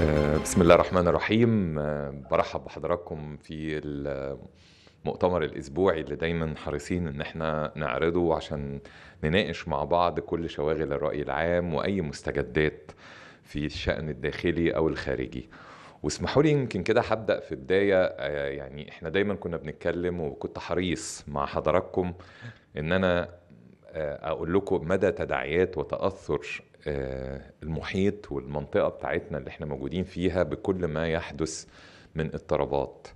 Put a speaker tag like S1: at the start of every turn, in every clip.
S1: آه، بسم الله الرحمن الرحيم آه، برحب بحضراتكم في المؤتمر الاسبوعي اللي دايما حريصين ان احنا نعرضه عشان نناقش مع بعض كل شواغل الراي العام واي مستجدات في الشان الداخلي او الخارجي واسمحوا لي يمكن كده هبدا في بدايه آه، يعني احنا دايما كنا بنتكلم وكنت حريص مع حضراتكم ان انا اقول لكم مدى تداعيات وتاثر آه، المحيط والمنطقه بتاعتنا اللي احنا موجودين فيها بكل ما يحدث من اضطرابات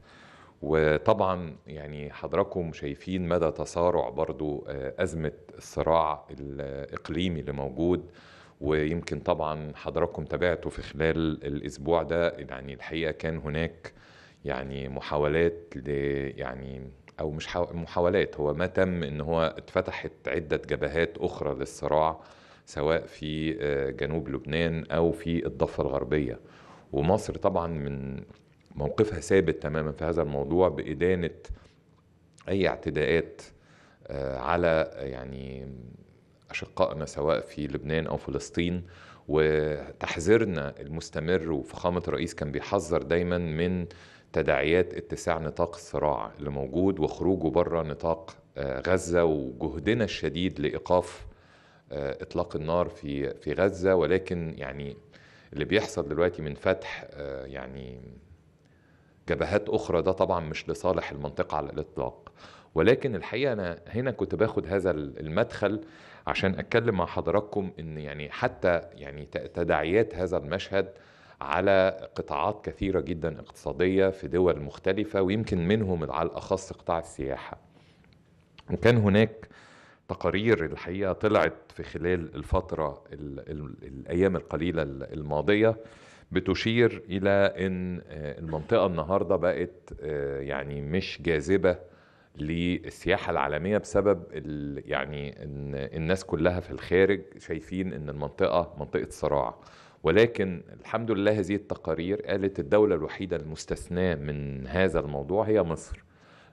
S1: وطبعا يعني حضراتكم شايفين مدى تسارع برضو آه، أزمة الصراع الإقليمي اللي موجود ويمكن طبعا حضراتكم تابعتوا في خلال الأسبوع ده يعني الحقيقة كان هناك يعني محاولات ل يعني أو مش محاولات هو ما تم إن هو اتفتحت عدة جبهات أخرى للصراع سواء في آه، جنوب لبنان أو في الضفة الغربية ومصر طبعا من موقفها ثابت تماما في هذا الموضوع بإدانة أي اعتداءات آه، على يعني أشقائنا سواء في لبنان أو فلسطين وتحذيرنا المستمر وفخامة الرئيس كان بيحذر دايما من تداعيات اتساع نطاق الصراع اللي موجود وخروجه بره نطاق آه، غزة وجهدنا الشديد لإيقاف آه، اطلاق النار في في غزه ولكن يعني اللي بيحصل دلوقتي من فتح آه، يعني جبهات اخرى ده طبعا مش لصالح المنطقه على الاطلاق ولكن الحقيقه انا هنا كنت باخد هذا المدخل عشان اتكلم مع حضراتكم ان يعني حتى يعني تداعيات هذا المشهد على قطاعات كثيره جدا اقتصاديه في دول مختلفه ويمكن منهم على الاخص قطاع السياحه وكان هناك تقارير الحقيقه طلعت في خلال الفتره الـ الـ الايام القليله الماضيه بتشير الى ان آه، المنطقه النهارده بقت آه، يعني مش جاذبه للسياحه العالميه بسبب يعني ان الناس كلها في الخارج شايفين ان المنطقه منطقه صراع ولكن الحمد لله هذه التقارير قالت الدوله الوحيده المستثناه من هذا الموضوع هي مصر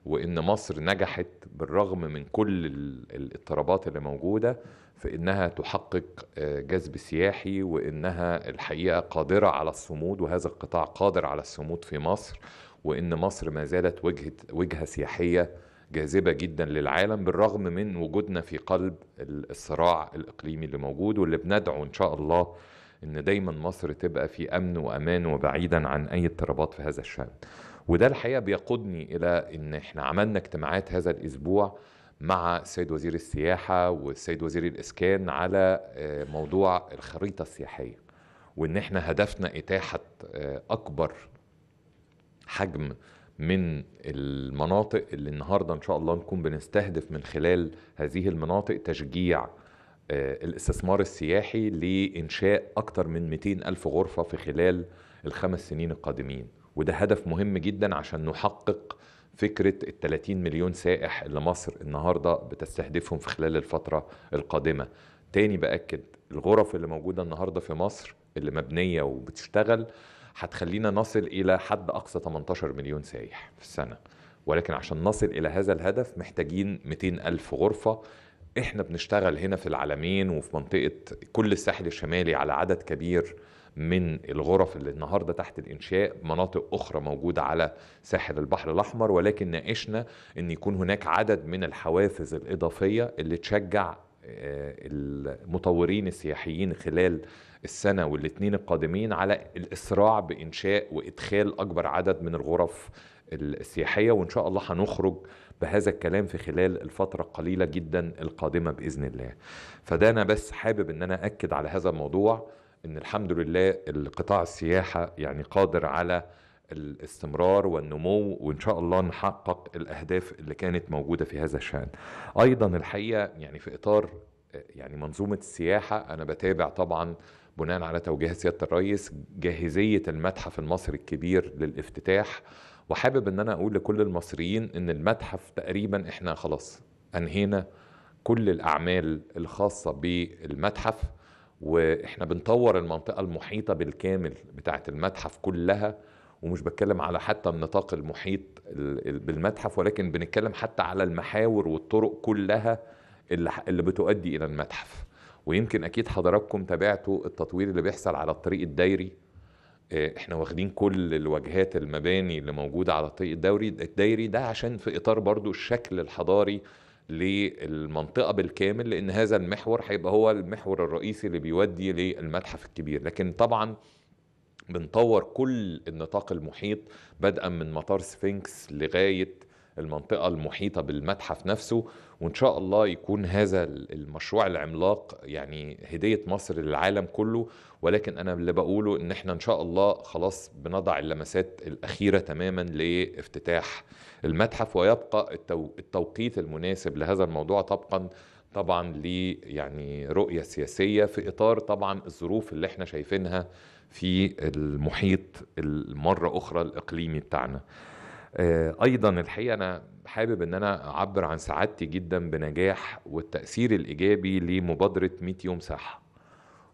S1: وان مصر نجحت بالرغم من كل الاضطرابات اللي موجوده في انها تحقق آه، جذب سياحي وانها الحقيقه قادره على الصمود وهذا القطاع قادر على الصمود في مصر وان مصر ما زالت وجهه وجهه سياحيه جاذبه جدا للعالم بالرغم من وجودنا في قلب الصراع الاقليمي اللي موجود واللي بندعو ان شاء الله ان دايما مصر تبقى في امن وامان وبعيدا عن اي اضطرابات في هذا الشان وده الحقيقه بيقودني الى ان احنا عملنا اجتماعات هذا الاسبوع مع السيد وزير السياحه والسيد وزير الاسكان على آه، موضوع الخريطه السياحيه وان احنا هدفنا اتاحه آه، اكبر حجم من المناطق اللي النهارده ان شاء الله نكون بنستهدف من خلال هذه المناطق تشجيع آه، الاستثمار السياحي لإنشاء أكثر من 200 ألف غرفة في خلال الخمس سنين القادمين وده هدف مهم جدا عشان نحقق فكرة ال 30 مليون سائح اللي مصر النهاردة بتستهدفهم في خلال الفترة القادمة تاني بأكد الغرف اللي موجودة النهاردة في مصر اللي مبنية وبتشتغل هتخلينا نصل إلى حد أقصى 18 مليون سائح في السنة ولكن عشان نصل إلى هذا الهدف محتاجين 200 ألف غرفة احنا بنشتغل هنا في العالمين وفي منطقة كل الساحل الشمالي على عدد كبير من الغرف اللي النهارده تحت الانشاء مناطق اخرى موجوده على ساحل البحر الاحمر ولكن ناقشنا ان يكون هناك عدد من الحوافز الاضافيه اللي تشجع آه، المطورين السياحيين خلال السنه والاثنين القادمين على الاسراع بانشاء وادخال اكبر عدد من الغرف السياحيه وان شاء الله هنخرج بهذا الكلام في خلال الفتره القليله جدا القادمه باذن الله. فده انا بس حابب ان انا اكد على هذا الموضوع ان الحمد لله القطاع السياحه يعني قادر على الاستمرار والنمو وان شاء الله نحقق الاهداف اللي كانت موجوده في هذا الشان. ايضا الحقيقه يعني في اطار يعني منظومه السياحه انا بتابع طبعا بناء على توجيهات سياده الرئيس جاهزيه المتحف المصري الكبير للافتتاح وحابب ان انا اقول لكل المصريين ان المتحف تقريبا احنا خلاص انهينا كل الاعمال الخاصه بالمتحف واحنا بنطور المنطقه المحيطه بالكامل بتاعه المتحف كلها ومش بتكلم على حتى النطاق المحيط بالمتحف ولكن بنتكلم حتى على المحاور والطرق كلها اللي, اللي بتؤدي الى المتحف ويمكن اكيد حضراتكم تابعتوا التطوير اللي بيحصل على الطريق الدايري آه، احنا واخدين كل الواجهات المباني اللي موجوده على الطريق الدوري الدايري ده عشان في اطار برضو الشكل الحضاري للمنطقه بالكامل لان هذا المحور هيبقى هو المحور الرئيسي اللي بيودي للمتحف الكبير لكن طبعا بنطور كل النطاق المحيط بدءا من مطار سفنكس لغايه المنطقة المحيطة بالمتحف نفسه وإن شاء الله يكون هذا المشروع العملاق يعني هدية مصر للعالم كله ولكن أنا اللي بقوله إن إحنا إن شاء الله خلاص بنضع اللمسات الأخيرة تماما لافتتاح المتحف ويبقى التوقيت المناسب لهذا الموضوع طبقا طبعا ل يعني رؤيه سياسيه في اطار طبعا الظروف اللي احنا شايفينها في المحيط المره اخرى الاقليمي بتاعنا. آه، ايضا الحقيقه انا حابب ان انا اعبر عن سعادتي جدا بنجاح والتاثير الايجابي لمبادره 100 يوم صحه.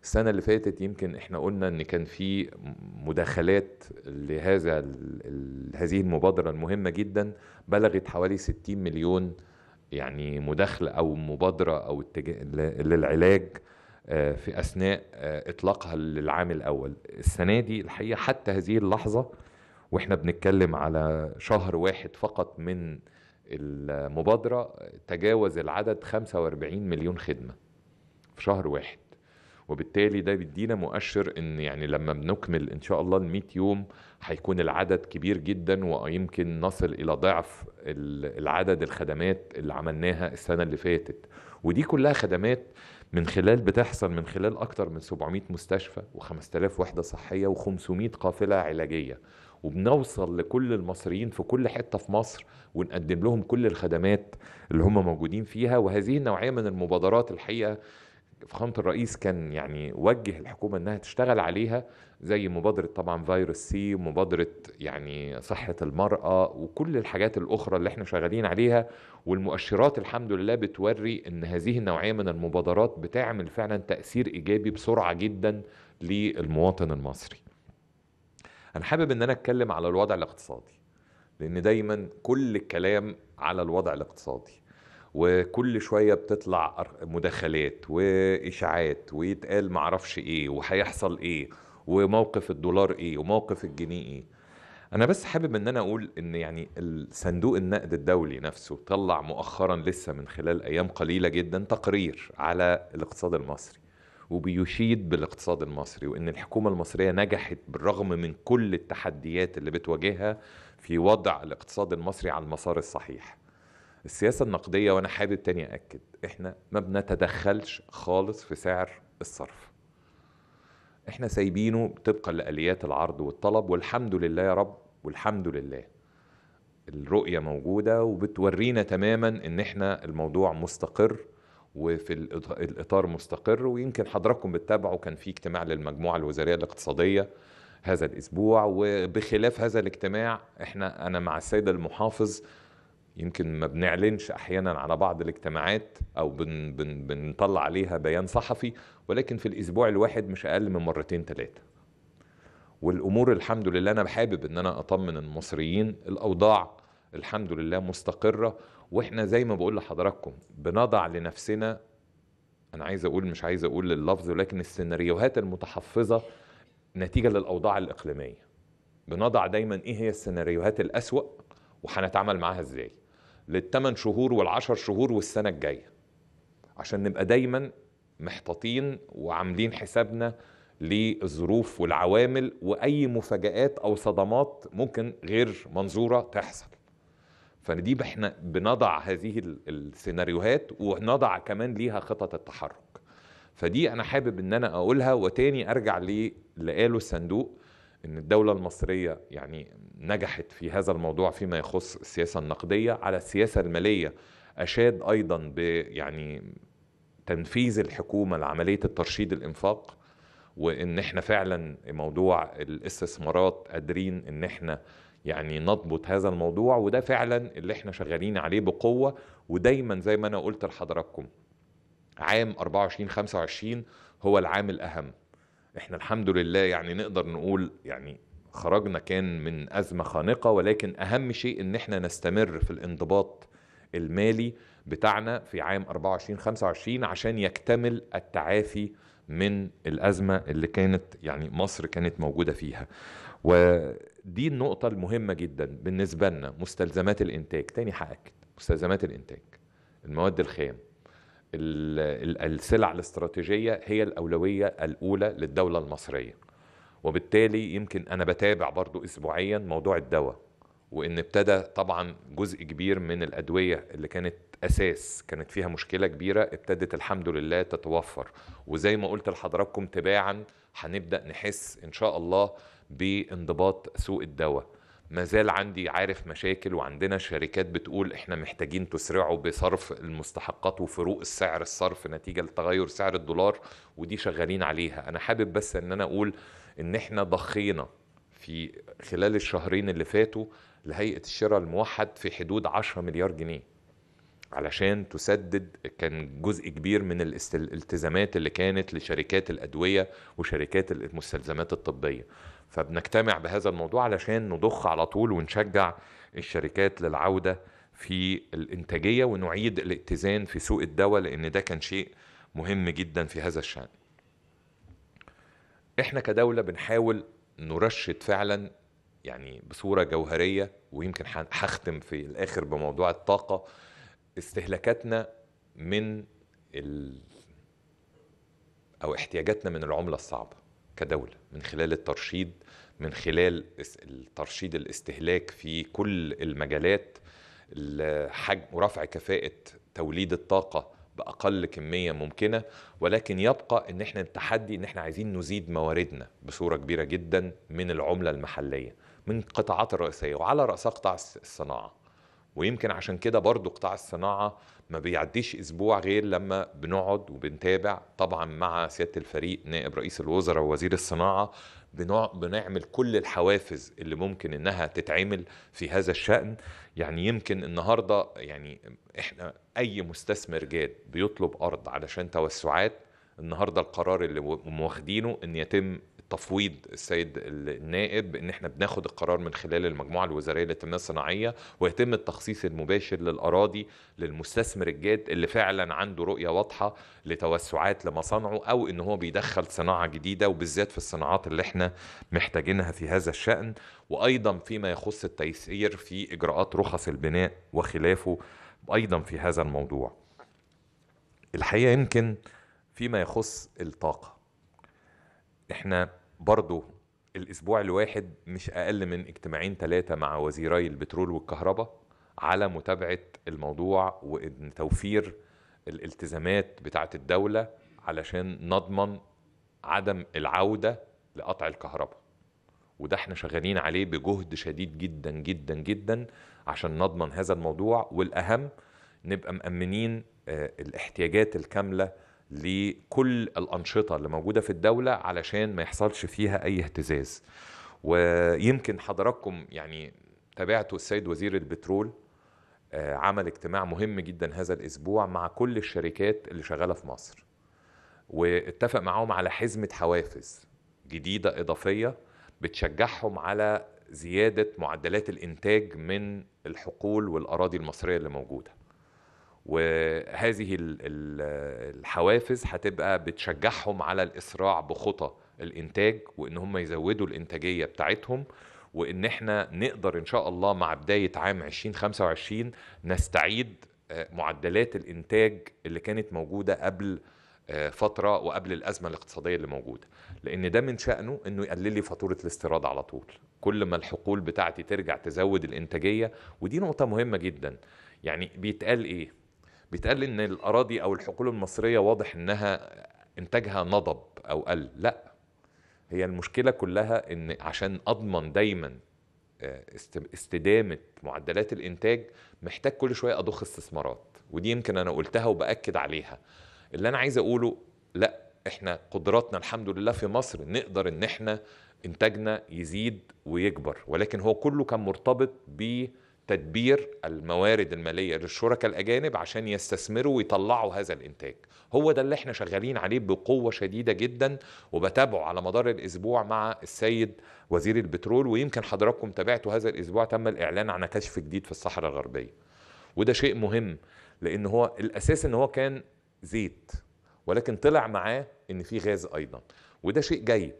S1: السنة اللي فاتت يمكن احنا قلنا ان كان في مداخلات لهذا هذه المبادرة المهمة جدا بلغت حوالي 60 مليون يعني مداخلة او مبادرة او اتجاه للعلاج آه، في اثناء آه، اطلاقها للعام الاول السنة دي الحقيقة حتى هذه اللحظة واحنا بنتكلم على شهر واحد فقط من المبادرة تجاوز العدد 45 مليون خدمة في شهر واحد وبالتالي ده بيدينا مؤشر ان يعني لما بنكمل ان شاء الله ال 100 يوم هيكون العدد كبير جدا ويمكن نصل الى ضعف العدد الخدمات اللي عملناها السنه اللي فاتت ودي كلها خدمات من خلال بتحصل من خلال اكتر من 700 مستشفى و5000 وحده صحيه و500 قافله علاجيه وبنوصل لكل المصريين في كل حته في مصر ونقدم لهم كل الخدمات اللي هم موجودين فيها وهذه النوعيه من المبادرات الحقيقه فخامه الرئيس كان يعني وجه الحكومه انها تشتغل عليها زي مبادره طبعا فيروس سي ومبادره يعني صحه المراه وكل الحاجات الاخرى اللي احنا شغالين عليها والمؤشرات الحمد لله بتوري ان هذه النوعيه من المبادرات بتعمل فعلا تاثير ايجابي بسرعه جدا للمواطن المصري. انا حابب ان انا اتكلم على الوضع الاقتصادي لان دايما كل الكلام على الوضع الاقتصادي وكل شوية بتطلع مداخلات وإشاعات ويتقال معرفش إيه وهيحصل إيه وموقف الدولار إيه وموقف الجنيه إيه أنا بس حابب إن أنا أقول إن يعني صندوق النقد الدولي نفسه طلع مؤخرا لسه من خلال أيام قليلة جدا تقرير على الاقتصاد المصري وبيشيد بالاقتصاد المصري وان الحكومه المصريه نجحت بالرغم من كل التحديات اللي بتواجهها في وضع الاقتصاد المصري على المسار الصحيح السياسة النقدية وأنا حابب تاني أكد إحنا ما بنتدخلش خالص في سعر الصرف إحنا سايبينه طبقا لآليات العرض والطلب والحمد لله يا رب والحمد لله الرؤية موجودة وبتورينا تماما إن إحنا الموضوع مستقر وفي الإطار مستقر ويمكن حضراتكم بتتابعوا كان في اجتماع للمجموعة الوزارية الاقتصادية هذا الاسبوع وبخلاف هذا الاجتماع احنا انا مع السيد المحافظ يمكن ما بنعلنش احيانا على بعض الاجتماعات او بن بن بنطلع عليها بيان صحفي ولكن في الاسبوع الواحد مش اقل من مرتين ثلاثه والامور الحمد لله انا حابب ان انا اطمن المصريين الاوضاع الحمد لله مستقره واحنا زي ما بقول لحضراتكم بنضع لنفسنا انا عايز اقول مش عايز اقول اللفظ ولكن السيناريوهات المتحفظه نتيجه للاوضاع الاقليميه بنضع دايما ايه هي السيناريوهات الاسوا وهنتعامل معاها ازاي للثمان شهور والعشر شهور والسنة الجاية عشان نبقى دايما محتاطين وعاملين حسابنا للظروف والعوامل وأي مفاجآت أو صدمات ممكن غير منظورة تحصل فدي احنا بنضع هذه السيناريوهات ونضع كمان ليها خطط التحرك فدي انا حابب ان انا اقولها وتاني ارجع للي قاله الصندوق ان الدوله المصريه يعني نجحت في هذا الموضوع فيما يخص السياسه النقديه على السياسه الماليه اشاد ايضا ب يعني تنفيذ الحكومه لعمليه الترشيد الانفاق وان احنا فعلا موضوع الاستثمارات قادرين ان احنا يعني نضبط هذا الموضوع وده فعلا اللي احنا شغالين عليه بقوه ودايما زي ما انا قلت لحضراتكم عام 24 25 هو العام الاهم احنا الحمد لله يعني نقدر نقول يعني خرجنا كان من أزمة خانقة ولكن أهم شيء إن احنا نستمر في الانضباط المالي بتاعنا في عام 24 25 عشان يكتمل التعافي من الأزمة اللي كانت يعني مصر كانت موجودة فيها ودي النقطة المهمة جدا بالنسبة لنا مستلزمات الإنتاج تاني حقك مستلزمات الإنتاج المواد الخام السلع الاستراتيجية هي الأولوية الأولى للدولة المصرية وبالتالي يمكن أنا بتابع برضو أسبوعيا موضوع الدواء وإن ابتدى طبعا جزء كبير من الأدوية اللي كانت أساس كانت فيها مشكلة كبيرة ابتدت الحمد لله تتوفر وزي ما قلت لحضراتكم تباعا هنبدأ نحس إن شاء الله بانضباط سوق الدواء ما زال عندي عارف مشاكل وعندنا شركات بتقول احنا محتاجين تسرعوا بصرف المستحقات وفروق السعر الصرف نتيجه لتغير سعر الدولار ودي شغالين عليها انا حابب بس ان انا اقول ان احنا ضخينا في خلال الشهرين اللي فاتوا لهيئه الشراء الموحد في حدود 10 مليار جنيه علشان تسدد كان جزء كبير من الالتزامات اللي كانت لشركات الادويه وشركات المستلزمات الطبيه فبنجتمع بهذا الموضوع علشان نضخ على طول ونشجع الشركات للعوده في الانتاجيه ونعيد الاتزان في سوق الدواء لان ده كان شيء مهم جدا في هذا الشان احنا كدوله بنحاول نرشد فعلا يعني بصوره جوهريه ويمكن هختم في الاخر بموضوع الطاقه استهلاكاتنا من ال او احتياجاتنا من العمله الصعبه كدوله من خلال الترشيد من خلال الترشيد الاستهلاك في كل المجالات حجم ورفع كفاءه توليد الطاقه باقل كميه ممكنه ولكن يبقى ان احنا التحدي ان احنا عايزين نزيد مواردنا بصوره كبيره جدا من العمله المحليه من القطاعات الرئيسيه وعلى راسها قطاع الصناعه ويمكن عشان كده برضو قطاع الصناعة ما بيعديش أسبوع غير لما بنقعد وبنتابع طبعا مع سيادة الفريق نائب رئيس الوزراء ووزير الصناعة بنعمل كل الحوافز اللي ممكن انها تتعمل في هذا الشأن يعني يمكن النهاردة يعني احنا اي مستثمر جاد بيطلب ارض علشان توسعات النهاردة القرار اللي واخدينه ان يتم تفويض السيد النائب ان احنا بناخد القرار من خلال المجموعه الوزاريه للتنميه الصناعيه ويتم التخصيص المباشر للاراضي للمستثمر الجاد اللي فعلا عنده رؤيه واضحه لتوسعات لمصانعه او ان هو بيدخل صناعه جديده وبالذات في الصناعات اللي احنا محتاجينها في هذا الشان وايضا فيما يخص التيسير في اجراءات رخص البناء وخلافه ايضا في هذا الموضوع الحقيقه يمكن فيما يخص الطاقه احنا برضو الاسبوع الواحد مش اقل من اجتماعين ثلاثه مع وزيري البترول والكهرباء على متابعه الموضوع وتوفير الالتزامات بتاعه الدوله علشان نضمن عدم العوده لقطع الكهرباء وده احنا شغالين عليه بجهد شديد جدا جدا جدا عشان نضمن هذا الموضوع والاهم نبقى مأمنين آه، الاحتياجات الكامله لكل الأنشطة اللي موجودة في الدولة علشان ما يحصلش فيها أي اهتزاز ويمكن حضراتكم يعني تابعتوا السيد وزير البترول آه، عمل اجتماع مهم جدا هذا الأسبوع مع كل الشركات اللي شغالة في مصر واتفق معاهم على حزمة حوافز جديدة إضافية بتشجعهم على زيادة معدلات الإنتاج من الحقول والأراضي المصرية اللي موجودة وهذه الحوافز هتبقى بتشجعهم على الإسراع بخطى الإنتاج وإن هم يزودوا الإنتاجية بتاعتهم وإن احنا نقدر إن شاء الله مع بداية عام 2025 نستعيد آه، معدلات الإنتاج اللي كانت موجودة قبل آه، فترة وقبل الأزمة الاقتصادية اللي موجودة لأن ده من شأنه أنه يقلل لي فاتورة الاستيراد على طول كل ما الحقول بتاعتي ترجع تزود الإنتاجية ودي نقطة مهمة جدا يعني بيتقال إيه بيتقال ان الاراضي او الحقول المصريه واضح انها انتاجها نضب او قل لا هي المشكله كلها ان عشان اضمن دايما آه، استدامه معدلات الانتاج محتاج كل شويه اضخ استثمارات ودي يمكن انا قلتها وباكد عليها اللي انا عايز اقوله لا احنا قدراتنا الحمد لله في مصر نقدر ان احنا انتاجنا يزيد ويكبر ولكن هو كله كان مرتبط بالتعاون تدبير الموارد الماليه للشركاء الاجانب عشان يستثمروا ويطلعوا هذا الانتاج هو ده اللي احنا شغالين عليه بقوه شديده جدا وبتابعه على مدار الاسبوع مع السيد وزير البترول ويمكن حضراتكم تابعتوا هذا الاسبوع تم الاعلان عن كشف جديد في الصحراء الغربيه وده شيء مهم لان هو الاساس ان هو كان زيت ولكن طلع معاه ان في غاز ايضا وده شيء جيد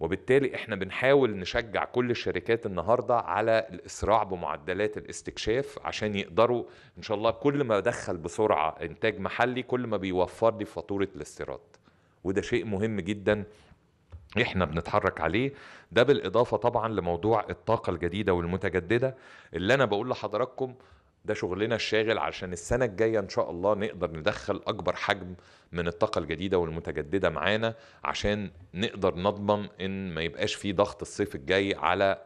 S1: وبالتالي احنا بنحاول نشجع كل الشركات النهارده على الاسراع بمعدلات الاستكشاف عشان يقدروا ان شاء الله كل ما بدخل بسرعه انتاج محلي كل ما بيوفر لي فاتوره الاستيراد وده شيء مهم جدا احنا بنتحرك عليه ده بالاضافه طبعا لموضوع الطاقه الجديده والمتجدده اللي انا بقول لحضراتكم ده شغلنا الشاغل عشان السنة الجاية إن شاء الله نقدر ندخل أكبر حجم من الطاقة الجديدة والمتجددة معانا عشان نقدر نضمن إن ما يبقاش في ضغط الصيف الجاي على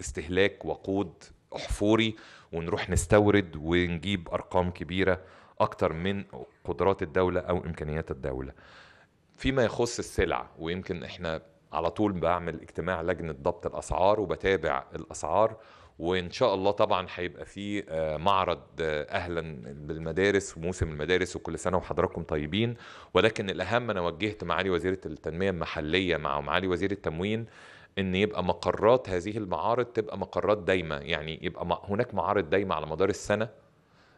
S1: استهلاك وقود أحفوري ونروح نستورد ونجيب أرقام كبيرة أكتر من قدرات الدولة أو إمكانيات الدولة فيما يخص السلع ويمكن إحنا على طول بعمل اجتماع لجنة ضبط الأسعار وبتابع الأسعار وان شاء الله طبعا هيبقى في آه، معرض آه، اهلا بالمدارس وموسم المدارس وكل سنه وحضراتكم طيبين ولكن الاهم انا وجهت معالي وزيره التنميه المحليه مع معالي وزير التموين ان يبقى مقرات هذه المعارض تبقى مقرات دايمه يعني يبقى هناك معارض دايمه على مدار السنه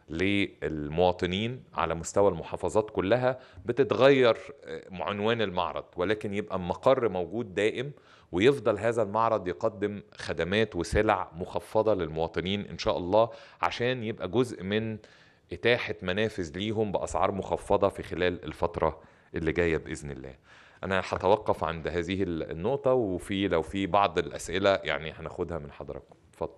S1: للمواطنين على مستوى المحافظات كلها بتتغير آه، عنوان المعرض ولكن يبقى مقر موجود دائم ويفضل هذا المعرض يقدم خدمات وسلع مخفضة للمواطنين إن شاء الله عشان يبقى جزء من إتاحة منافذ ليهم بأسعار مخفضة في خلال الفترة اللي جاية بإذن الله أنا هتوقف عند هذه النقطة وفي لو في بعض الأسئلة يعني هناخدها من حضراتكم اتفضل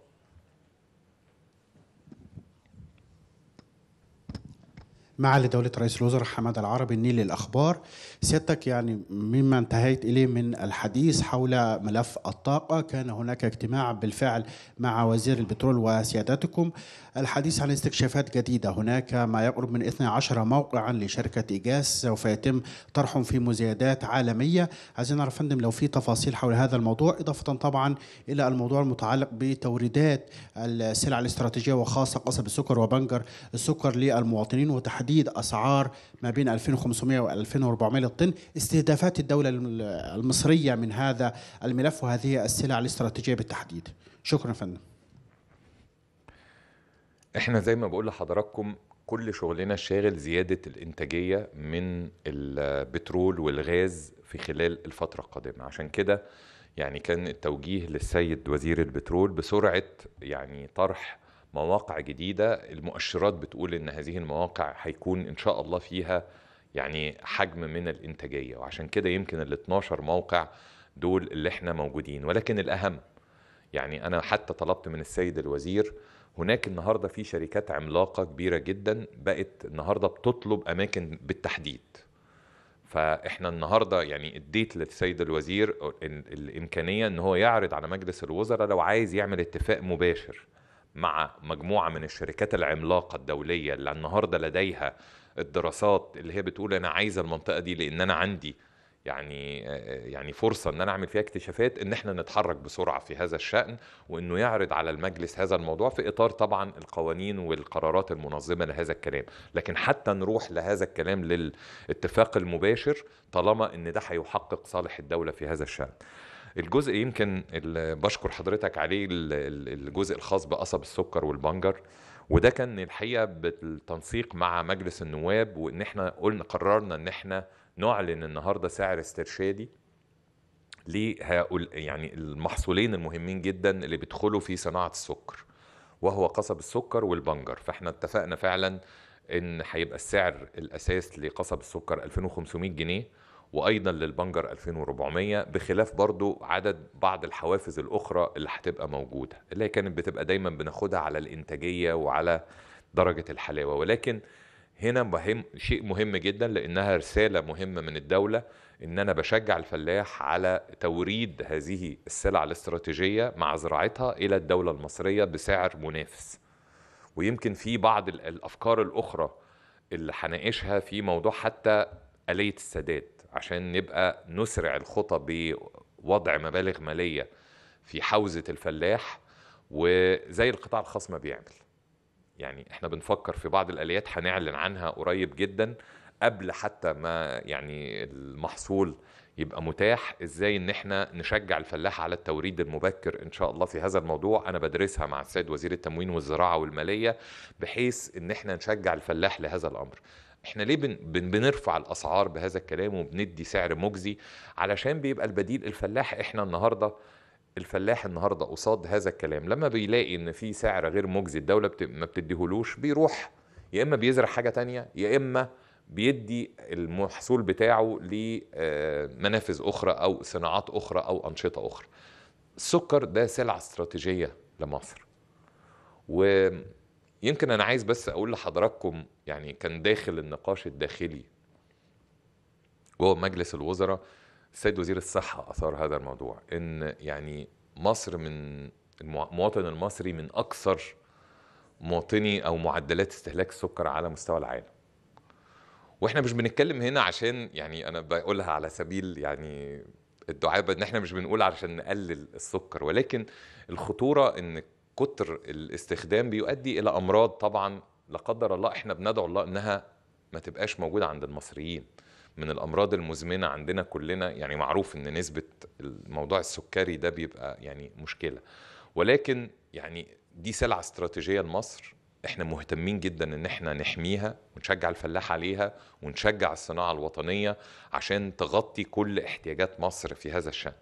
S2: مع لدولة رئيس الوزراء حمد العربي النيل للأخبار سيادتك يعني مما انتهيت إليه من الحديث حول ملف الطاقة كان هناك اجتماع بالفعل مع وزير البترول وسيادتكم الحديث عن استكشافات جديدة هناك ما يقرب من 12 موقعا لشركة إيجاس سوف يتم طرحهم في مزيادات عالمية عايزين نعرف فندم لو في تفاصيل حول هذا الموضوع إضافة طبعا إلى الموضوع المتعلق بتوريدات السلع الاستراتيجية وخاصة قصب السكر وبنجر السكر للمواطنين وتحديد تحديد اسعار ما بين 2500 و 2400 للطن استهدافات الدوله المصريه من هذا الملف وهذه السلع الاستراتيجيه بالتحديد شكرا فندم
S1: احنا زي ما بقول لحضراتكم كل شغلنا شاغل زيادة الإنتاجية من البترول والغاز في خلال الفترة القادمة عشان كده يعني كان التوجيه للسيد وزير البترول بسرعة يعني طرح مواقع جديده المؤشرات بتقول ان هذه المواقع هيكون ان شاء الله فيها يعني حجم من الانتاجيه وعشان كده يمكن ال 12 موقع دول اللي احنا موجودين ولكن الاهم يعني انا حتى طلبت من السيد الوزير هناك النهارده في شركات عملاقه كبيره جدا بقت النهارده بتطلب اماكن بالتحديد فاحنا النهارده يعني اديت للسيد الوزير الامكانيه ان هو يعرض على مجلس الوزراء لو عايز يعمل اتفاق مباشر مع مجموعه من الشركات العملاقه الدوليه اللي النهارده لديها الدراسات اللي هي بتقول انا عايز المنطقه دي لان انا عندي يعني آه، يعني فرصه ان انا اعمل فيها اكتشافات ان احنا نتحرك بسرعه في هذا الشان وانه يعرض على المجلس هذا الموضوع في اطار طبعا القوانين والقرارات المنظمه لهذا الكلام، لكن حتى نروح لهذا الكلام للاتفاق المباشر طالما ان ده هيحقق صالح الدوله في هذا الشان. الجزء يمكن اللي بشكر حضرتك عليه الجزء الخاص بقصب السكر والبنجر وده كان الحقيقه بالتنسيق مع مجلس النواب وان احنا قلنا قررنا ان احنا نعلن النهارده سعر استرشادي لهؤلاء يعني المحصولين المهمين جدا اللي بيدخلوا في صناعه السكر وهو قصب السكر والبنجر فاحنا اتفقنا فعلا ان هيبقى السعر الاساس لقصب السكر 2500 جنيه وايضا للبنجر 2400 بخلاف برضو عدد بعض الحوافز الاخرى اللي هتبقى موجوده اللي هي كانت بتبقى دايما بناخدها على الانتاجيه وعلى درجه الحلاوه ولكن هنا مهم شيء مهم جدا لانها رساله مهمه من الدوله ان انا بشجع الفلاح على توريد هذه السلع الاستراتيجيه مع زراعتها الى الدوله المصريه بسعر منافس ويمكن في بعض الافكار الاخرى اللي هناقشها في موضوع حتى اليه السداد عشان نبقى نسرع الخطى بوضع مبالغ ماليه في حوزه الفلاح وزي القطاع الخاص ما بيعمل يعني احنا بنفكر في بعض الاليات هنعلن عنها قريب جدا قبل حتى ما يعني المحصول يبقى متاح ازاي ان احنا نشجع الفلاح على التوريد المبكر ان شاء الله في هذا الموضوع انا بدرسها مع السيد وزير التموين والزراعه والماليه بحيث ان احنا نشجع الفلاح لهذا الامر احنا ليه بن بن بنرفع الاسعار بهذا الكلام وبندي سعر مجزي علشان بيبقى البديل الفلاح احنا النهارده الفلاح النهارده قصاد هذا الكلام لما بيلاقي ان في سعر غير مجزي الدوله بت... ما بتديهولوش بيروح يا اما بيزرع حاجه تانية يا اما بيدي المحصول بتاعه لمنافذ آه، اخرى او صناعات اخرى او انشطه اخرى السكر ده سلعه استراتيجيه لمصر و يمكن انا عايز بس اقول لحضراتكم يعني كان داخل النقاش الداخلي جوه مجلس الوزراء السيد وزير الصحه اثار هذا الموضوع ان يعني مصر من المواطن المصري من اكثر مواطني او معدلات استهلاك السكر على مستوى العالم واحنا مش بنتكلم هنا عشان يعني انا بقولها على سبيل يعني الدعابه ان احنا مش بنقول عشان نقلل السكر ولكن الخطوره ان كتر الاستخدام بيؤدي الى امراض طبعا لا قدر الله احنا بندعو الله انها ما تبقاش موجوده عند المصريين من الامراض المزمنه عندنا كلنا يعني معروف ان نسبه الموضوع السكري ده بيبقى يعني مشكله ولكن يعني دي سلعه استراتيجيه لمصر احنا مهتمين جدا ان احنا نحميها ونشجع الفلاح عليها ونشجع الصناعه الوطنيه عشان تغطي كل احتياجات مصر في هذا الشان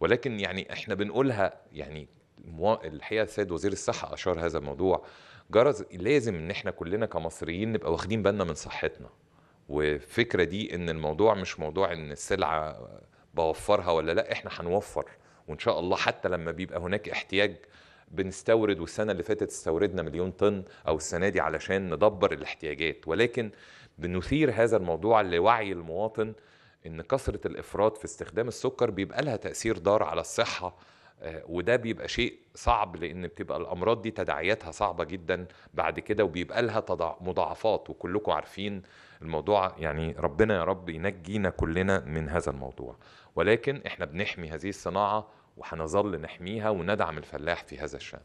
S1: ولكن يعني احنا بنقولها يعني الحقيقه السيد وزير الصحه اشار هذا الموضوع جرس لازم ان احنا كلنا كمصريين نبقى واخدين بالنا من صحتنا والفكره دي ان الموضوع مش موضوع ان السلعه بوفرها ولا لا احنا هنوفر وان شاء الله حتى لما بيبقى هناك احتياج بنستورد والسنه اللي فاتت استوردنا مليون طن او السنه دي علشان ندبر الاحتياجات ولكن بنثير هذا الموضوع لوعي المواطن ان كثره الافراط في استخدام السكر بيبقى لها تاثير ضار على الصحه آه، وده بيبقى شيء صعب لان بتبقى الامراض دي تداعياتها صعبه جدا بعد كده وبيبقى لها مضاعفات وكلكم عارفين الموضوع يعني ربنا يا رب ينجينا كلنا من هذا الموضوع ولكن احنا بنحمي هذه الصناعه وهنظل نحميها وندعم الفلاح في هذا الشان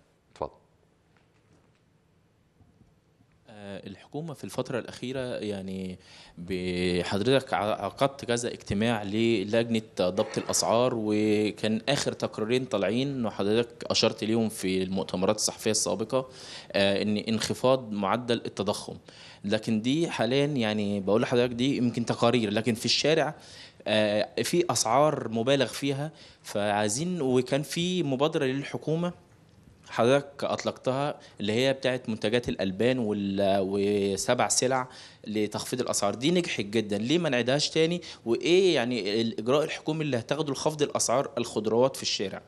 S1: الحكومة في الفترة الأخيرة يعني بحضرتك عقدت
S2: كذا اجتماع للجنة ضبط الأسعار وكان آخر تقريرين طالعين وحضرتك أشرت ليهم في المؤتمرات الصحفية السابقة آه، إن انخفاض معدل التضخم لكن دي حاليا يعني بقول لحضرتك دي يمكن تقارير لكن في الشارع آه، في أسعار مبالغ فيها فعايزين وكان في مبادرة للحكومة حضرتك اطلقتها اللي هي بتاعت منتجات الالبان وسبع سلع لتخفيض الاسعار دي نجحت جدا ليه ما نعيدهاش تاني وايه يعني الاجراء الحكومي اللي هتاخده لخفض الاسعار الخضروات في الشارع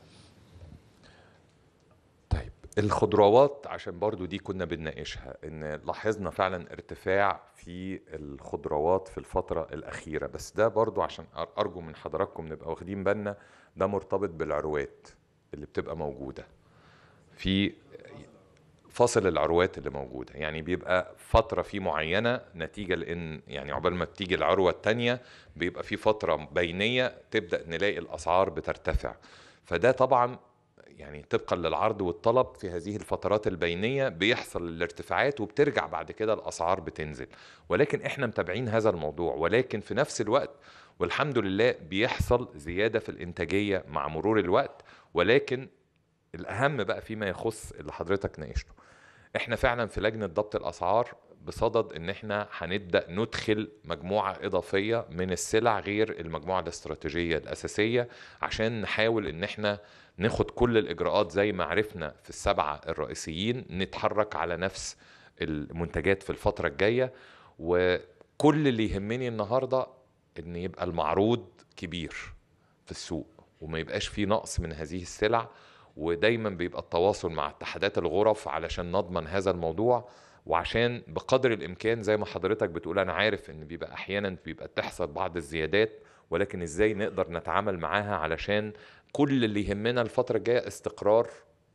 S1: طيب الخضروات عشان برضو دي كنا بنناقشها ان لاحظنا فعلا ارتفاع في الخضروات في الفترة الأخيرة بس ده برضو عشان أرجو من حضراتكم نبقى واخدين بالنا ده مرتبط بالعروات اللي بتبقى موجودة في فصل العروات اللي موجودة يعني بيبقى فترة في معينة نتيجة لأن يعني عقبال ما بتيجي العروة التانية بيبقى في فترة بينية تبدأ نلاقي الأسعار بترتفع فده طبعا يعني طبقا للعرض والطلب في هذه الفترات البينية بيحصل الارتفاعات وبترجع بعد كده الأسعار بتنزل ولكن احنا متابعين هذا الموضوع ولكن في نفس الوقت والحمد لله بيحصل زيادة في الإنتاجية مع مرور الوقت ولكن الاهم بقى فيما يخص اللي حضرتك ناقشته احنا فعلا في لجنه ضبط الاسعار بصدد ان احنا هنبدا ندخل مجموعه اضافيه من السلع غير المجموعه الاستراتيجيه الاساسيه عشان نحاول ان احنا ناخد كل الاجراءات زي ما عرفنا في السبعه الرئيسيين نتحرك على نفس المنتجات في الفتره الجايه وكل اللي يهمني النهارده ان يبقى المعروض كبير في السوق وما يبقاش فيه نقص من هذه السلع ودايما بيبقى التواصل مع اتحادات الغرف علشان نضمن هذا الموضوع وعشان بقدر الامكان زي ما حضرتك بتقول انا عارف ان بيبقى احيانا بيبقى تحصل بعض الزيادات ولكن ازاي نقدر نتعامل معاها علشان كل اللي يهمنا الفتره الجايه استقرار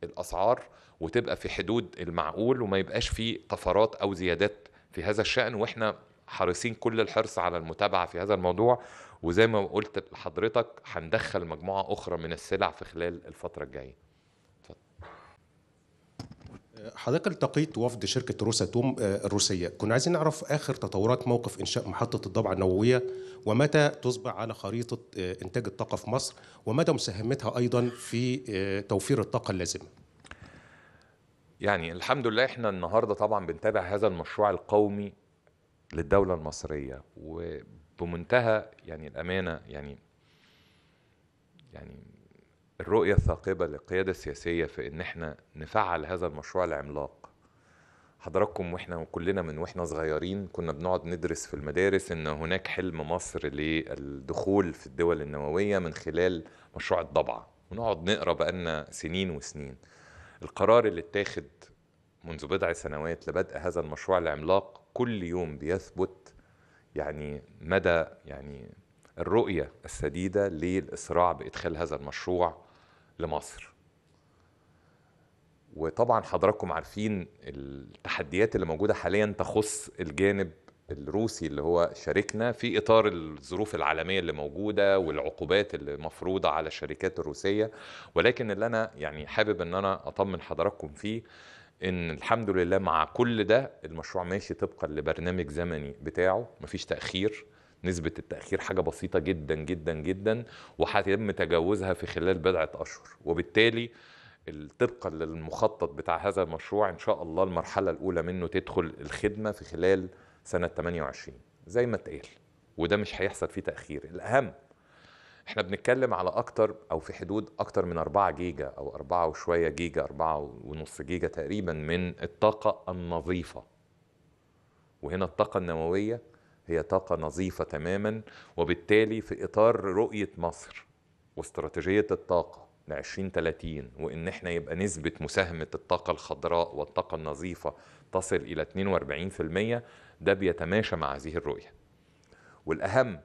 S1: الاسعار وتبقى في حدود المعقول وما يبقاش في طفرات او زيادات في هذا الشان واحنا حريصين كل الحرص على المتابعه في هذا الموضوع وزي ما قلت لحضرتك هندخل مجموعه اخرى من السلع في خلال الفتره الجايه
S2: حضرتك التقيت وفد شركه روساتوم آه، الروسيه، كنا عايزين نعرف اخر تطورات موقف انشاء محطه الضبع النوويه ومتى تصبح على خريطه آه، انتاج الطاقه في مصر ومدى مساهمتها ايضا في آه، توفير
S1: الطاقه اللازمه. يعني الحمد لله احنا النهارده طبعا بنتابع هذا المشروع القومي للدوله المصريه وبمنتهى يعني الامانه يعني يعني الرؤية الثاقبة للقيادة السياسية في إن إحنا نفعل هذا المشروع العملاق حضراتكم وإحنا كلنا من وإحنا صغيرين كنا بنقعد ندرس في المدارس إن هناك حلم مصر للدخول في الدول النووية من خلال مشروع الضبعة ونقعد نقرأ بقالنا سنين وسنين القرار اللي اتاخد منذ بضع سنوات لبدء هذا المشروع العملاق كل يوم بيثبت يعني مدى يعني الرؤية السديدة للإسراع بإدخال هذا المشروع لمصر وطبعا حضراتكم عارفين التحديات اللي موجوده حاليا تخص الجانب الروسي اللي هو شاركنا في اطار الظروف العالميه اللي موجوده والعقوبات اللي مفروضه على الشركات الروسيه ولكن اللي انا يعني حابب ان انا اطمن حضراتكم فيه ان الحمد لله مع كل ده المشروع ماشي طبقا لبرنامج زمني بتاعه مفيش تاخير نسبه التاخير حاجه بسيطه جدا جدا جدا وهيتم تجاوزها في خلال بضعه اشهر وبالتالي طبقا للمخطط بتاع هذا المشروع ان شاء الله المرحله الاولى منه تدخل الخدمه في خلال سنه 28 زي ما اتقال وده مش هيحصل فيه تاخير الاهم احنا بنتكلم على اكتر او في حدود اكتر من 4 جيجا او 4 وشويه جيجا 4 ونص جيجا تقريبا من الطاقه النظيفه وهنا الطاقه النوويه هي طاقة نظيفة تماما وبالتالي في إطار رؤية مصر واستراتيجية الطاقة ل 2030 وإن احنا يبقى نسبة مساهمة الطاقة الخضراء والطاقة النظيفة تصل إلى 42% ده بيتماشى مع هذه الرؤية والأهم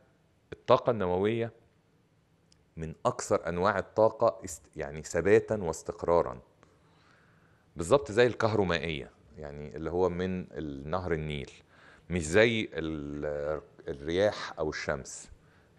S1: الطاقة النووية من أكثر أنواع الطاقة يعني ثباتا واستقرارا بالظبط زي الكهرومائية يعني اللي هو من نهر النيل مش زي الرياح او الشمس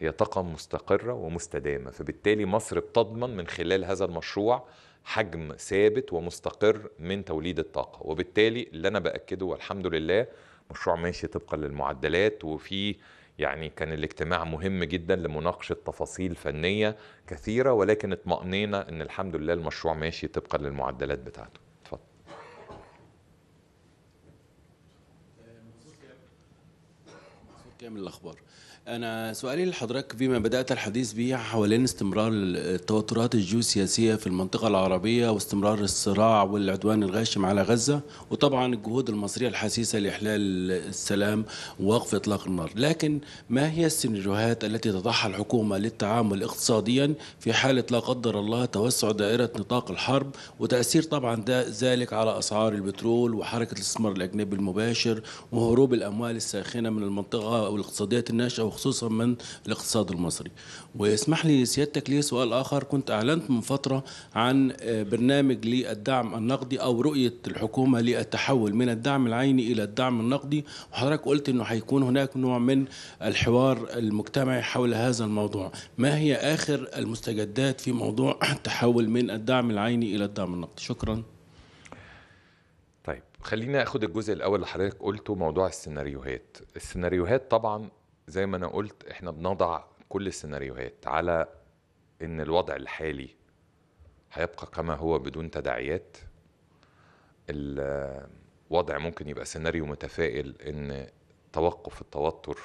S1: هي طاقه مستقره ومستدامه فبالتالي مصر بتضمن من خلال هذا المشروع حجم ثابت ومستقر من توليد الطاقه وبالتالي اللي انا باكده والحمد لله مشروع ماشي طبقا للمعدلات وفي يعني كان الاجتماع مهم جدا لمناقشه تفاصيل فنيه كثيره ولكن اطمأنينا ان الحمد لله المشروع ماشي طبقا للمعدلات بتاعته
S2: كامل الاخبار أنا سؤالي لحضرتك فيما بدأت الحديث به حوالين استمرار التوترات الجيوسياسية في المنطقة العربية واستمرار الصراع والعدوان الغاشم على غزة وطبعا الجهود المصرية الحثيثة لإحلال السلام ووقف إطلاق النار لكن ما هي السيناريوهات التي تضعها الحكومة للتعامل اقتصاديا في حالة لا قدر الله توسع دائرة نطاق الحرب وتأثير طبعا ذلك على أسعار البترول وحركة الاستثمار الأجنبي المباشر وهروب الأموال الساخنة من المنطقة والاقتصاديات الناشئة وخصوصا من الاقتصاد المصري واسمح لي سيادتك لي سؤال آخر كنت أعلنت من فترة عن آه، برنامج للدعم النقدي أو رؤية الحكومة للتحول من الدعم العيني إلى الدعم النقدي وحضرتك قلت أنه هيكون هناك نوع من الحوار المجتمعي حول هذا الموضوع ما هي آخر المستجدات في موضوع التحول من الدعم العيني إلى الدعم النقدي شكرا
S1: طيب خلينا اخد الجزء الاول اللي حضرتك قلته موضوع السيناريوهات السيناريوهات طبعا زي ما انا قلت احنا بنضع كل السيناريوهات على ان الوضع الحالي هيبقى كما هو بدون تداعيات الوضع ممكن يبقى سيناريو متفائل ان توقف التوتر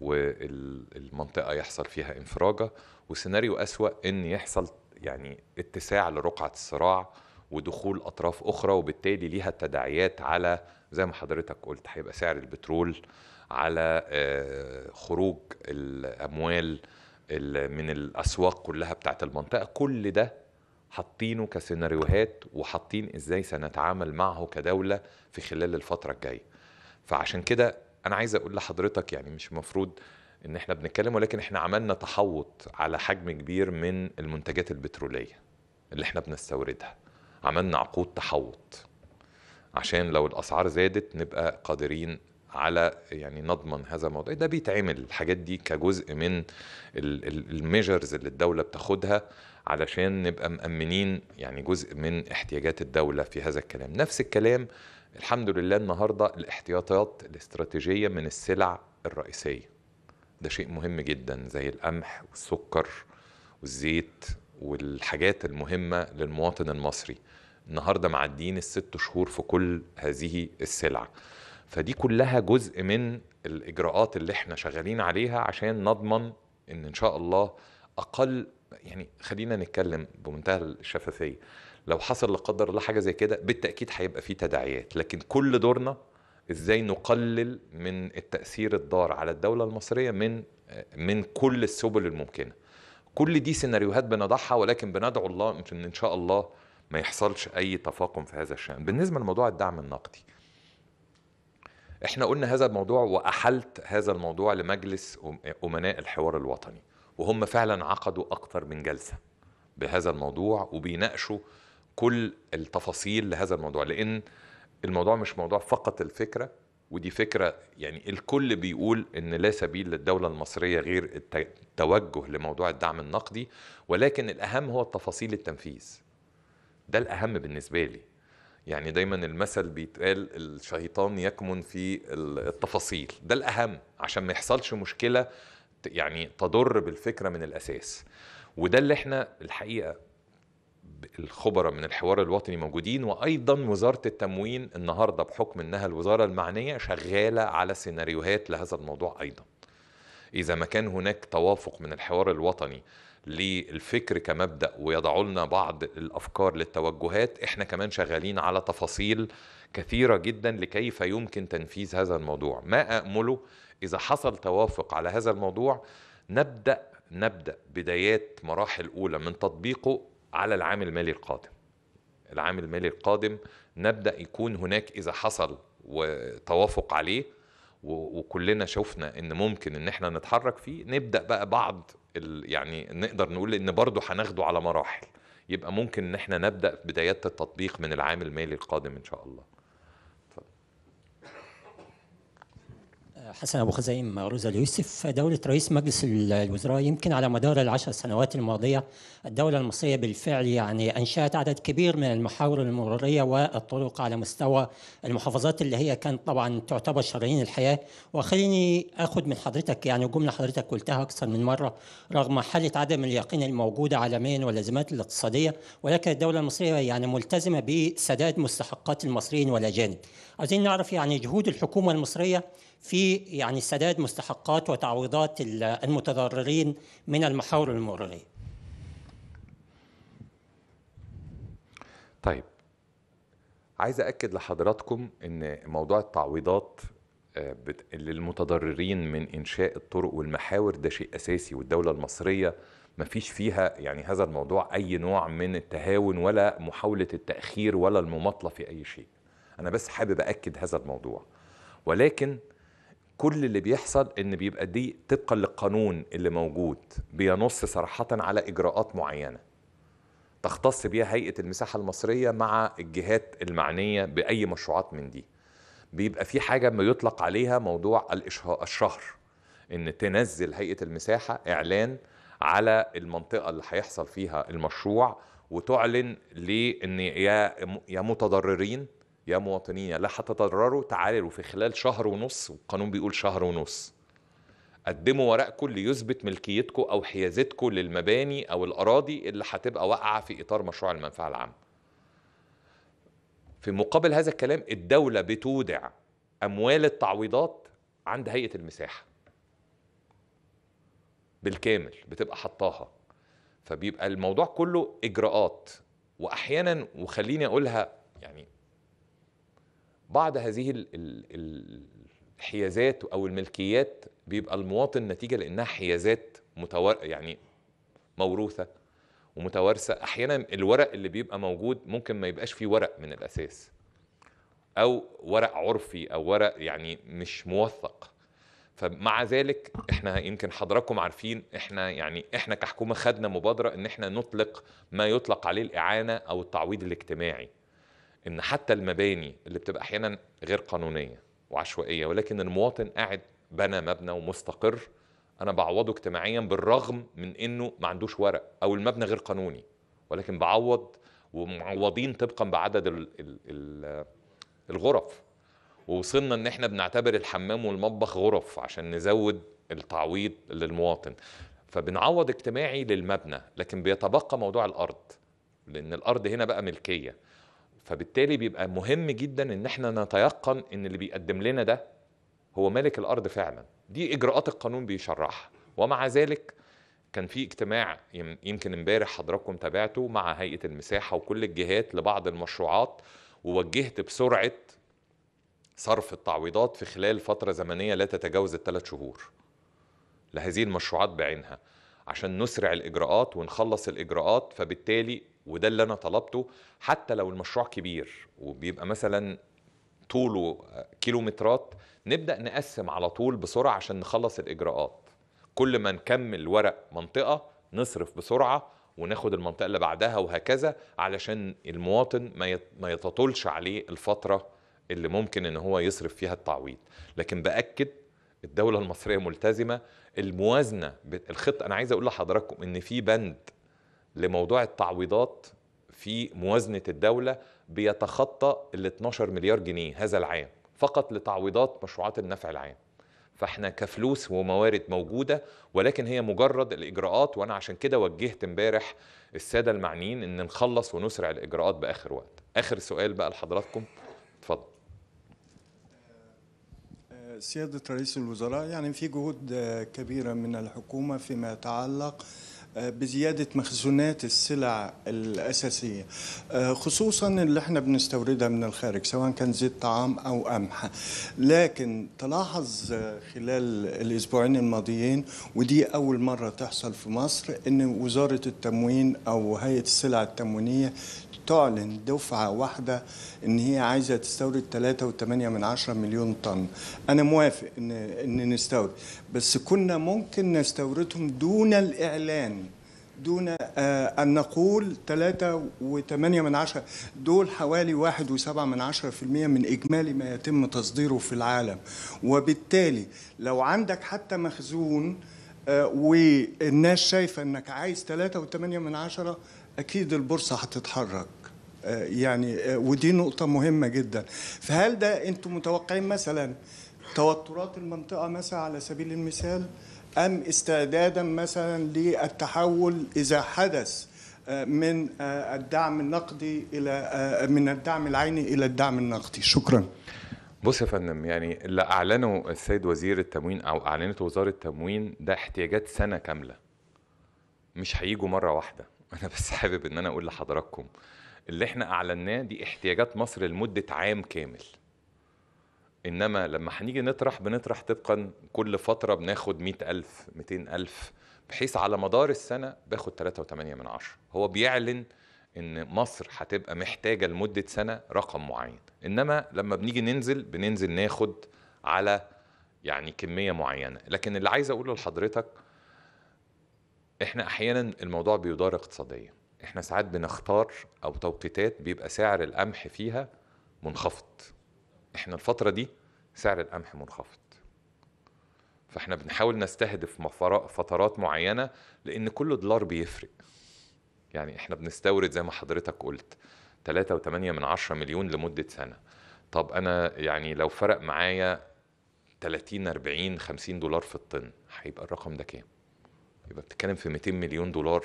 S1: والمنطقه يحصل فيها انفراجه وسيناريو اسوا ان يحصل يعني اتساع لرقعه الصراع ودخول اطراف اخرى وبالتالي ليها تداعيات على زي ما حضرتك قلت هيبقى سعر البترول على آه، خروج الاموال من الاسواق كلها بتاعت المنطقه كل ده حاطينه كسيناريوهات وحاطين ازاي سنتعامل معه كدوله في خلال الفتره الجايه فعشان كده انا عايز اقول لحضرتك يعني مش المفروض ان احنا بنتكلم ولكن احنا عملنا تحوط على حجم كبير من المنتجات البتروليه اللي احنا بنستوردها عملنا عقود تحوط عشان لو الاسعار زادت نبقى قادرين على يعني نضمن هذا الموضوع ده بيتعمل الحاجات دي كجزء من الميجرز اللي الدوله بتاخدها علشان نبقى مأمنين يعني جزء من احتياجات الدوله في هذا الكلام نفس الكلام الحمد لله النهارده الاحتياطات الاستراتيجيه من السلع الرئيسيه ده شيء مهم جدا زي القمح والسكر والزيت والحاجات المهمه للمواطن المصري النهارده معديين الست شهور في كل هذه السلع فدي كلها جزء من الاجراءات اللي احنا شغالين عليها عشان نضمن ان ان شاء الله اقل يعني خلينا نتكلم بمنتهى الشفافيه لو حصل لا قدر الله حاجه زي كده بالتاكيد هيبقى في تداعيات لكن كل دورنا ازاي نقلل من التاثير الضار على الدوله المصريه من من كل السبل الممكنه كل دي سيناريوهات بنضعها ولكن بندعو الله ان ان شاء الله ما يحصلش اي تفاقم في هذا الشان بالنسبه لموضوع الدعم النقدي احنا قلنا هذا الموضوع واحلت هذا الموضوع لمجلس امناء الحوار الوطني وهم فعلا عقدوا اكثر من جلسه بهذا الموضوع وبيناقشوا كل التفاصيل لهذا الموضوع لان الموضوع مش موضوع فقط الفكره ودي فكره يعني الكل بيقول ان لا سبيل للدوله المصريه غير التوجه لموضوع الدعم النقدي ولكن الاهم هو التفاصيل التنفيذ ده الاهم بالنسبه لي يعني دايما المثل بيتقال الشيطان يكمن في التفاصيل ده الأهم عشان ما يحصلش مشكلة يعني تضر بالفكرة من الأساس وده اللي احنا الحقيقة الخبراء من الحوار الوطني موجودين وايضا وزاره التموين النهارده بحكم انها الوزاره المعنيه شغاله على سيناريوهات لهذا الموضوع ايضا. اذا ما كان هناك توافق من الحوار الوطني للفكر كمبدا ويضعوا لنا بعض الافكار للتوجهات احنا كمان شغالين على تفاصيل كثيره جدا لكيف يمكن تنفيذ هذا الموضوع ما امله اذا حصل توافق على هذا الموضوع نبدا نبدا بدايات مراحل اولى من تطبيقه على العام المالي القادم العام المالي القادم نبدا يكون هناك اذا حصل وتوافق عليه وكلنا شفنا ان ممكن ان احنا نتحرك فيه نبدا بقى بعض يعني نقدر نقول ان برضه هناخده على مراحل يبقى ممكن ان احنا نبدا بدايات التطبيق من العام المالي القادم ان شاء الله حسن أبو خزيم روزا اليوسف دولة رئيس مجلس الوزراء يمكن على مدار العشر سنوات الماضية الدولة المصرية بالفعل يعني أنشأت عدد كبير من المحاور المرورية والطرق على مستوى المحافظات اللي هي كانت طبعا تعتبر شرايين الحياة وخليني أخذ من حضرتك يعني جملة حضرتك قلتها أكثر من مرة رغم حالة عدم اليقين الموجودة عالميا والأزمات الاقتصادية ولكن الدولة المصرية يعني ملتزمة بسداد مستحقات المصريين والأجانب عايزين نعرف يعني جهود الحكومة المصرية في يعني سداد مستحقات وتعويضات المتضررين من المحاور المرورية طيب عايز أكد لحضراتكم أن موضوع التعويضات آه، للمتضررين من إنشاء الطرق والمحاور ده شيء أساسي والدولة المصرية ما فيش فيها يعني هذا الموضوع أي نوع من التهاون ولا محاولة التأخير ولا المماطلة في أي شيء أنا بس حابب أكد هذا الموضوع ولكن كل اللي بيحصل ان بيبقى دي طبقا للقانون اللي موجود بينص صراحه على اجراءات معينه تختص بيها هيئه المساحه المصريه مع الجهات المعنيه باي مشروعات من دي بيبقى في حاجه ما يطلق عليها موضوع الشهر ان تنزل هيئه المساحه اعلان على المنطقه اللي هيحصل فيها المشروع وتعلن لان يا يا متضررين يا مواطنين لا حتضرروا تعالوا في خلال شهر ونص والقانون بيقول شهر ونص قدموا ورقكم اللي يثبت ملكيتكم او حيازتكم للمباني او الاراضي اللي هتبقى واقعه في اطار مشروع المنفعه العامه. في مقابل هذا الكلام الدوله بتودع اموال التعويضات عند هيئه المساحه. بالكامل بتبقى حطاها. فبيبقى الموضوع كله اجراءات واحيانا وخليني اقولها يعني بعض هذه الحيازات او الملكيات بيبقى المواطن نتيجه لانها حيازات متور يعني موروثه ومتوارثه احيانا الورق اللي بيبقى موجود ممكن ما يبقاش فيه ورق من الاساس او ورق عرفي او ورق يعني مش موثق فمع ذلك احنا يمكن حضراتكم عارفين احنا يعني احنا كحكومه خدنا مبادره ان احنا نطلق ما يطلق عليه الاعانه او التعويض الاجتماعي ان حتى المباني اللي بتبقى احيانا غير قانونيه وعشوائيه ولكن المواطن قاعد بنى مبنى ومستقر انا بعوضه اجتماعيا بالرغم من انه ما عندوش ورق او المبنى غير قانوني ولكن بعوض ومعوضين طبقا بعدد الـ الـ الـ الغرف ووصلنا ان احنا بنعتبر الحمام والمطبخ غرف عشان نزود التعويض للمواطن فبنعوض اجتماعي للمبنى لكن بيتبقى موضوع الارض لان الارض هنا بقى ملكيه فبالتالي بيبقى مهم جدا ان احنا نتيقن ان اللي بيقدم لنا ده هو مالك الارض فعلا دي اجراءات القانون بيشرحها ومع ذلك كان في اجتماع يمكن امبارح حضراتكم تابعته مع هيئه المساحه وكل الجهات لبعض المشروعات ووجهت بسرعه صرف التعويضات في خلال فتره زمنيه لا تتجاوز الثلاث شهور لهذه المشروعات بعينها عشان نسرع الاجراءات ونخلص الاجراءات فبالتالي وده اللي انا طلبته حتى لو المشروع كبير وبيبقى مثلا طوله كيلومترات نبدا نقسم على طول بسرعه عشان نخلص الاجراءات كل ما نكمل ورق منطقه نصرف بسرعه وناخد المنطقه اللي بعدها وهكذا علشان المواطن ما يتطولش عليه الفتره اللي ممكن ان هو يصرف فيها التعويض لكن باكد الدوله المصريه ملتزمه الموازنه الخطه انا عايز اقول لحضراتكم ان في بند لموضوع التعويضات في موازنة الدولة بيتخطى ال 12 مليار جنيه هذا العام فقط لتعويضات مشروعات النفع العام فاحنا كفلوس وموارد موجودة ولكن هي مجرد الإجراءات وأنا عشان كده وجهت امبارح السادة المعنيين إن نخلص ونسرع الإجراءات بآخر وقت آخر سؤال بقى لحضراتكم اتفضل
S3: سيادة رئيس الوزراء يعني في جهود كبيرة من الحكومة فيما يتعلق آه، بزيادة مخزونات السلع الأساسية آه، خصوصا اللي احنا بنستوردها من الخارج سواء كان زيت طعام أو قمح لكن تلاحظ آه، خلال الأسبوعين الماضيين ودي أول مرة تحصل في مصر أن وزارة التموين أو هيئة السلع التموينية تعلن دفعة واحدة ان هي عايزة تستورد 3.8 من مليون طن انا موافق ان ان نستورد بس كنا ممكن نستوردهم دون الاعلان دون آه، أن نقول 3.8 دول حوالي 1.7 من عشرة في المية من إجمالي ما يتم تصديره في العالم وبالتالي لو عندك حتى مخزون آه، والناس شايفة أنك عايز 3.8 من عشرة أكيد البورصة هتتحرك آه، يعني ودي نقطة مهمة جدا فهل ده أنتم متوقعين مثلا توترات المنطقة مثلا على سبيل المثال أم استعدادا مثلا للتحول إذا حدث آه، من آه، الدعم النقدي إلى آه، من الدعم العيني إلى الدعم النقدي
S1: شكرا بص يا فندم يعني اللي أعلنه السيد وزير التموين أو أعلنت وزارة التموين ده احتياجات سنة كاملة مش هيجوا مرة واحدة أنا بس حابب إن أنا أقول لحضراتكم اللي احنا أعلناه دي احتياجات مصر لمدة عام كامل انما لما هنيجي نطرح بنطرح طبقا كل فتره بناخد 100000 200000 بحيث على مدار السنه باخد 3.8 من عشرة هو بيعلن ان مصر هتبقى محتاجه لمده سنه رقم معين انما لما بنيجي ننزل بننزل ناخد على يعني كميه معينه لكن اللي عايز اقوله لحضرتك احنا احيانا الموضوع بيدار اقتصاديا احنا ساعات بنختار او توقيتات بيبقى سعر القمح فيها منخفض احنا الفتره دي سعر القمح منخفض فاحنا بنحاول نستهدف فترات معينه لان كل دولار بيفرق يعني احنا بنستورد زي ما حضرتك قلت 3.8 من 10 مليون لمده سنه طب انا يعني لو فرق معايا 30 40 50 دولار في الطن هيبقى الرقم ده كام يبقى بتتكلم في 200 مليون دولار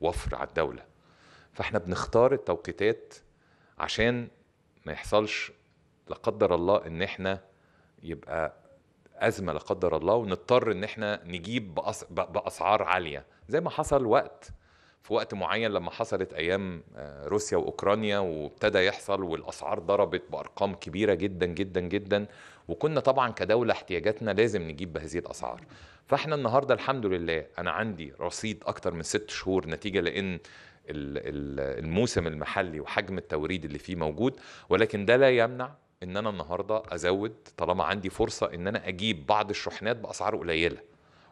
S1: وفر على الدوله فاحنا بنختار التوقيتات عشان ما يحصلش لا قدر الله ان احنا يبقى ازمه لا قدر الله ونضطر ان احنا نجيب بأس... باسعار عاليه زي ما حصل وقت في وقت معين لما حصلت ايام آه، روسيا واوكرانيا وابتدى يحصل والاسعار ضربت بارقام كبيره جدا جدا جدا وكنا طبعا كدوله احتياجاتنا لازم نجيب بهذه الاسعار فاحنا النهارده الحمد لله انا عندي رصيد اكتر من ست شهور نتيجه لان الموسم المحلي وحجم التوريد اللي فيه موجود ولكن ده لا يمنع ان انا النهارده ازود طالما عندي فرصه ان انا اجيب بعض الشحنات باسعار قليله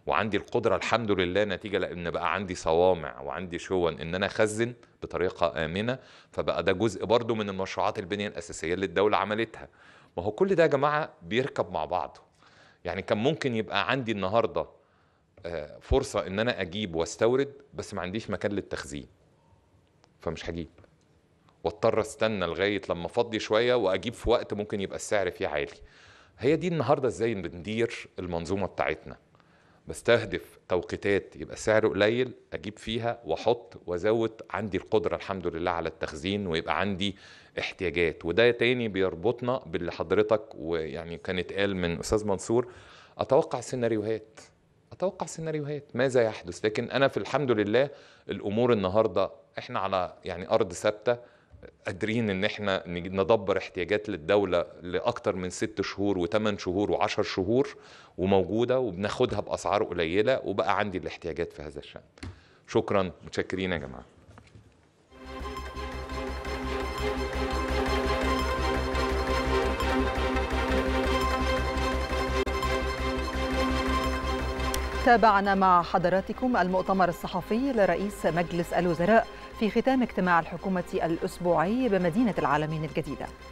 S1: وعندي القدره الحمد لله نتيجه لان بقى عندي صوامع وعندي شون ان انا اخزن بطريقه امنه فبقى ده جزء برضو من المشروعات البنيه الاساسيه اللي الدوله عملتها ما هو كل ده يا جماعه بيركب مع بعضه يعني كان ممكن يبقى عندي النهارده آه، فرصه ان انا اجيب واستورد بس ما عنديش مكان للتخزين فمش هجيب واضطر استنى لغايه لما افضي شويه واجيب في وقت ممكن يبقى السعر فيه عالي هي دي النهارده ازاي بندير المنظومه بتاعتنا بستهدف توقيتات يبقى سعره قليل اجيب فيها واحط وازود عندي القدره الحمد لله على التخزين ويبقى عندي احتياجات وده تاني بيربطنا باللي حضرتك ويعني كان اتقال من استاذ منصور اتوقع سيناريوهات اتوقع سيناريوهات ماذا يحدث لكن انا في الحمد لله الامور النهارده احنا على يعني ارض ثابته قادرين ان احنا ندبر احتياجات للدوله لاكتر من ست شهور وثمان شهور وعشر شهور وموجوده وبناخدها باسعار قليله وبقى عندي الاحتياجات في هذا الشان شكرا متشكرين يا جماعه
S2: تابعنا مع حضراتكم المؤتمر الصحفي لرئيس مجلس الوزراء في ختام اجتماع الحكومة الأسبوعي بمدينة العالمين الجديدة